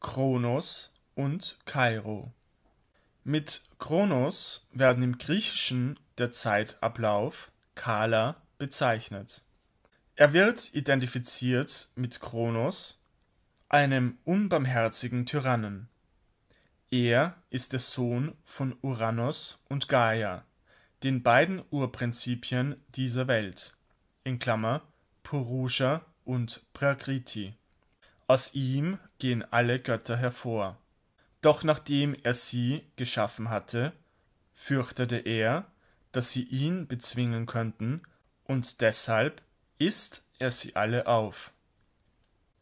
Kronos und Kairo. Mit Kronos werden im Griechischen der Zeitablauf Kala bezeichnet. Er wird identifiziert mit Kronos, einem unbarmherzigen Tyrannen. Er ist der Sohn von Uranus und Gaia, den beiden Urprinzipien dieser Welt, in Klammer Purusha und Prakriti. Aus ihm gehen alle Götter hervor. Doch nachdem er sie geschaffen hatte, fürchtete er, dass sie ihn bezwingen könnten, und deshalb isst er sie alle auf.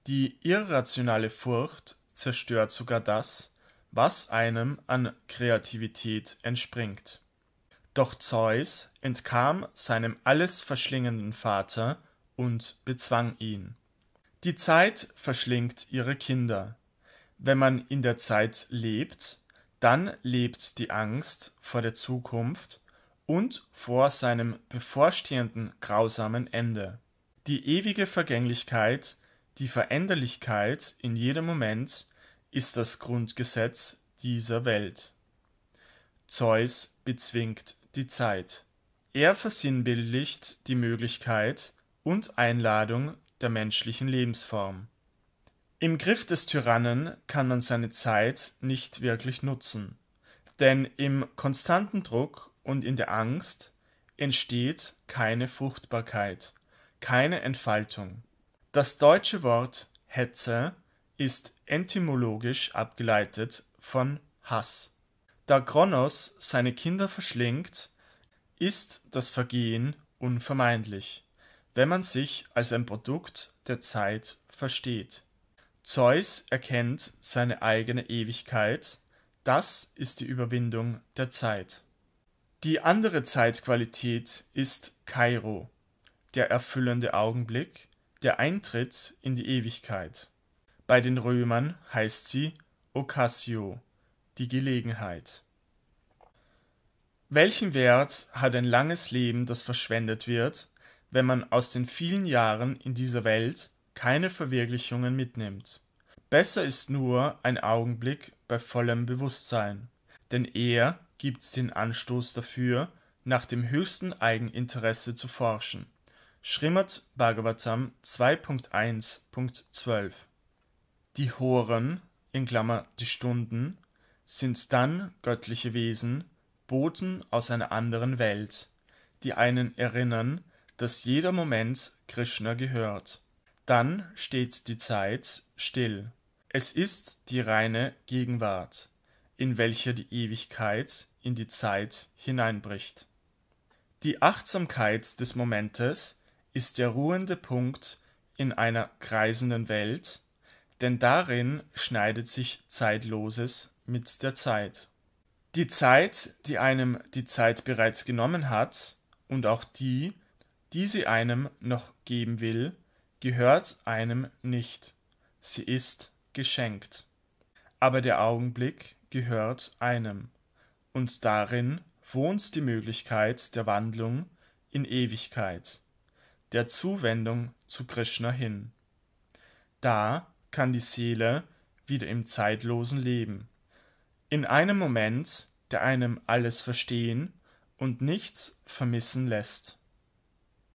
Die irrationale Furcht zerstört sogar das, was einem an Kreativität entspringt. Doch Zeus entkam seinem alles verschlingenden Vater und bezwang ihn. Die Zeit verschlingt ihre Kinder. Wenn man in der Zeit lebt, dann lebt die Angst vor der Zukunft und vor seinem bevorstehenden grausamen Ende. Die ewige Vergänglichkeit, die Veränderlichkeit in jedem Moment ist das Grundgesetz dieser Welt. Zeus bezwingt die Zeit. Er versinnbildlicht die Möglichkeit und Einladung der menschlichen Lebensform. Im Griff des Tyrannen kann man seine Zeit nicht wirklich nutzen, denn im konstanten Druck und in der Angst entsteht keine Fruchtbarkeit, keine Entfaltung. Das deutsche Wort Hetze ist etymologisch abgeleitet von Hass. Da Kronos seine Kinder verschlingt, ist das Vergehen unvermeidlich wenn man sich als ein Produkt der Zeit versteht. Zeus erkennt seine eigene Ewigkeit, das ist die Überwindung der Zeit. Die andere Zeitqualität ist Kairo, der erfüllende Augenblick, der Eintritt in die Ewigkeit. Bei den Römern heißt sie Occasio, die Gelegenheit. Welchen Wert hat ein langes Leben, das verschwendet wird, wenn man aus den vielen Jahren in dieser Welt keine Verwirklichungen mitnimmt. Besser ist nur ein Augenblick bei vollem Bewusstsein, denn er gibt den Anstoß dafür, nach dem höchsten Eigeninteresse zu forschen. Srimad Bhagavatam 2.1.12 Die Horen, in Klammer die Stunden, sind dann göttliche Wesen, Boten aus einer anderen Welt, die einen erinnern, dass jeder Moment Krishna gehört. Dann steht die Zeit still. Es ist die reine Gegenwart, in welcher die Ewigkeit in die Zeit hineinbricht. Die Achtsamkeit des Momentes ist der ruhende Punkt in einer kreisenden Welt, denn darin schneidet sich Zeitloses mit der Zeit. Die Zeit, die einem die Zeit bereits genommen hat, und auch die, die sie einem noch geben will, gehört einem nicht, sie ist geschenkt. Aber der Augenblick gehört einem, und darin wohnt die Möglichkeit der Wandlung in Ewigkeit, der Zuwendung zu Krishna hin. Da kann die Seele wieder im zeitlosen Leben, in einem Moment, der einem alles verstehen und nichts vermissen lässt.